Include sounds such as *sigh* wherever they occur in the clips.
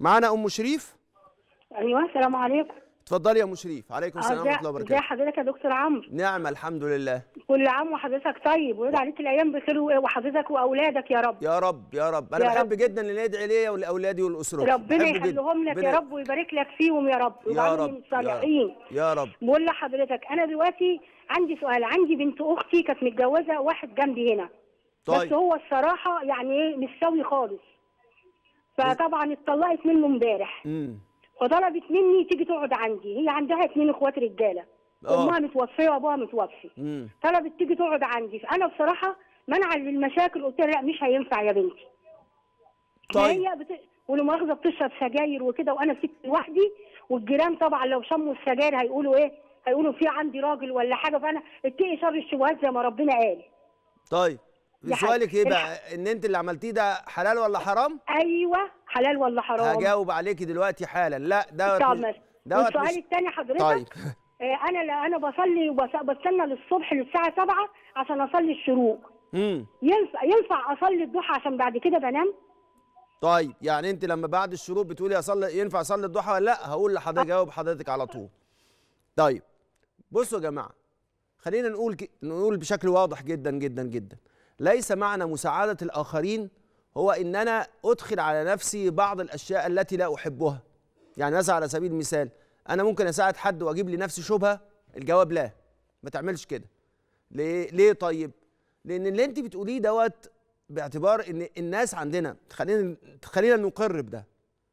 معانا ام شريف ايوه السلام عليكم اتفضلي يا ام شريف عليكم السلام آه، ورحمه الله وبركاته ازي حضرتك يا دكتور عمرو نعم الحمد لله كل عام وحضرتك طيب ويقعد عليك الايام بخير وحضرتك واولادك يا رب يا رب يا رب انا يا بحب رب. جدا ان ندعي ليا ولاولادي ولاسرتي ربنا يخليهم لك يا رب ويبارك لك فيهم يا رب يا رب صالحين يا رب بقول لحضرتك انا دلوقتي عندي سؤال عندي بنت اختي كانت متجوزه واحد جنبي هنا طيب. بس هو الصراحه يعني ايه مش سوي خالص فطبعا اتطلقت منه امبارح وطلبت مني تيجي تقعد عندي هي عندها اتنين اخوات رجاله آه. امها متوفيه وابوها متوفي طلبت تيجي تقعد عندي فانا بصراحه منع للمشاكل قلت لها لا مش هينفع يا بنتي طيب هي بت... ولمؤاخذه بتشرب سجاير وكده وانا سبت لوحدي والجيران طبعا لو شموا السجاير هيقولوا ايه هيقولوا في عندي راجل ولا حاجه فانا اتقي شر الشبهات زي ما ربنا قال طيب سؤالك يعني ايه بقى ان انت اللي عملتيه ده حلال ولا حرام ايوه حلال ولا حرام هجاوب عليكي دلوقتي حالا لا دوت دوت السؤال الثاني حضرتك طيب *laughs* آه، انا انا بصلي وبستنى للصبح للساعه 7 عشان اصلي الشروق امم ينفع ينفع اصلي الضحى عشان بعد كده بنام طيب يعني انت لما بعد الشروق بتقولي اصلي ينفع اصلي الضحى ولا لا هقول لحضرتك جاوب حضرتك على طول طيب بصوا يا جماعه خلينا نقول ك... نقول بشكل واضح جدا جدا جدا ليس معنى مساعدة الآخرين هو إن أنا أدخل على نفسي بعض الأشياء التي لا أحبها يعني مثلا على سبيل المثال أنا ممكن أساعد حد وأجيب لنفسي شبهة الجواب لا ما تعملش كده ليه ليه طيب لأن اللي أنت بتقوليه دوت باعتبار إن الناس عندنا خلينا خلينا نقر بده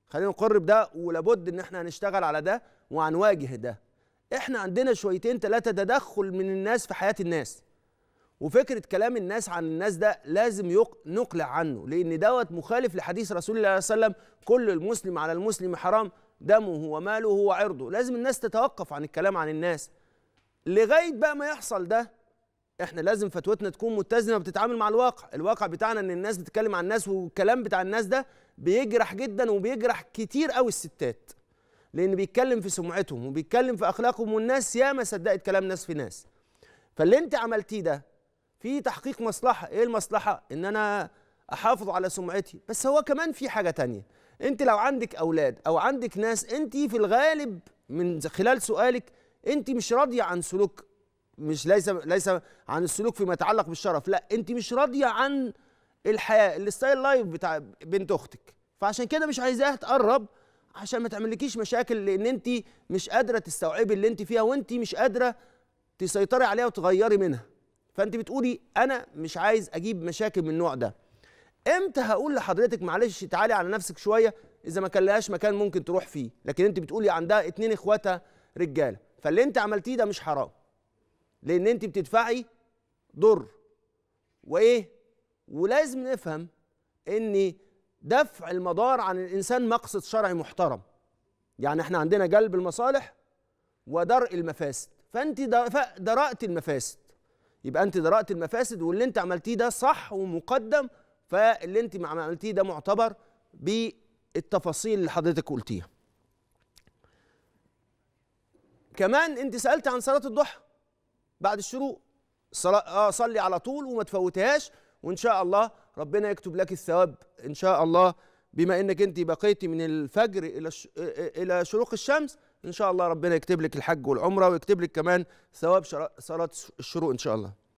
خلينا نقر بده ولابد إن إحنا هنشتغل على ده وهنواجه ده احنا عندنا شويتين ثلاثة تدخل من الناس في حياة الناس وفكره كلام الناس عن الناس ده لازم نقلع عنه لان دوت مخالف لحديث رسول الله صلى الله عليه وسلم كل المسلم على المسلم حرام دمه وماله وعرضه لازم الناس تتوقف عن الكلام عن الناس لغايه بقى ما يحصل ده احنا لازم فتوتنا تكون متزنه وبتتعامل مع الواقع الواقع بتاعنا ان الناس بتتكلم عن الناس والكلام بتاع الناس ده بيجرح جدا وبيجرح كتير قوي الستات لان بيتكلم في سمعتهم وبيتكلم في اخلاقهم والناس ياما صدقت كلام ناس في ناس فاللي انت عملتيه ده في تحقيق مصلحه ايه المصلحه ان انا احافظ على سمعتي بس هو كمان في حاجه تانية انت لو عندك اولاد او عندك ناس انت في الغالب من خلال سؤالك انت مش راضيه عن سلوك مش ليس ليس عن السلوك فيما يتعلق بالشرف لا انت مش راضيه عن الحياه الستايل لايف بتاع بنت اختك فعشان كده مش عايزاها تقرب عشان ما تعملكيش مشاكل لان انت مش قادره تستوعبي اللي انت فيها وانت مش قادره تسيطري عليها وتغيري منها فانت بتقولي انا مش عايز اجيب مشاكل من النوع ده امتى هقول لحضرتك معلش تعالي على نفسك شويه اذا ما كان لهاش مكان ممكن تروح فيه لكن انت بتقولي عندها اتنين اخواتها رجاله فاللي انت عملتيه ده مش حرام لان انت بتدفعي ضر وايه ولازم نفهم ان دفع المضار عن الانسان مقصد شرعي محترم يعني احنا عندنا جلب المصالح ودرء المفاسد فانت درأت المفاسد يبقى انت درأت المفاسد واللي انت عملتيه ده صح ومقدم فاللي انت عملتيه ده معتبر بالتفاصيل اللي حضرتك قلتيها كمان انت سالت عن صلاه الضحى بعد الشروق اه صلي على طول وما تفوتهاش وان شاء الله ربنا يكتب لك الثواب ان شاء الله بما انك انت بقيتي من الفجر الى الى شروق الشمس ان شاء الله ربنا يكتب لك الحج والعمره ويكتب لك كمان ثواب صلاه الشروق ان شاء الله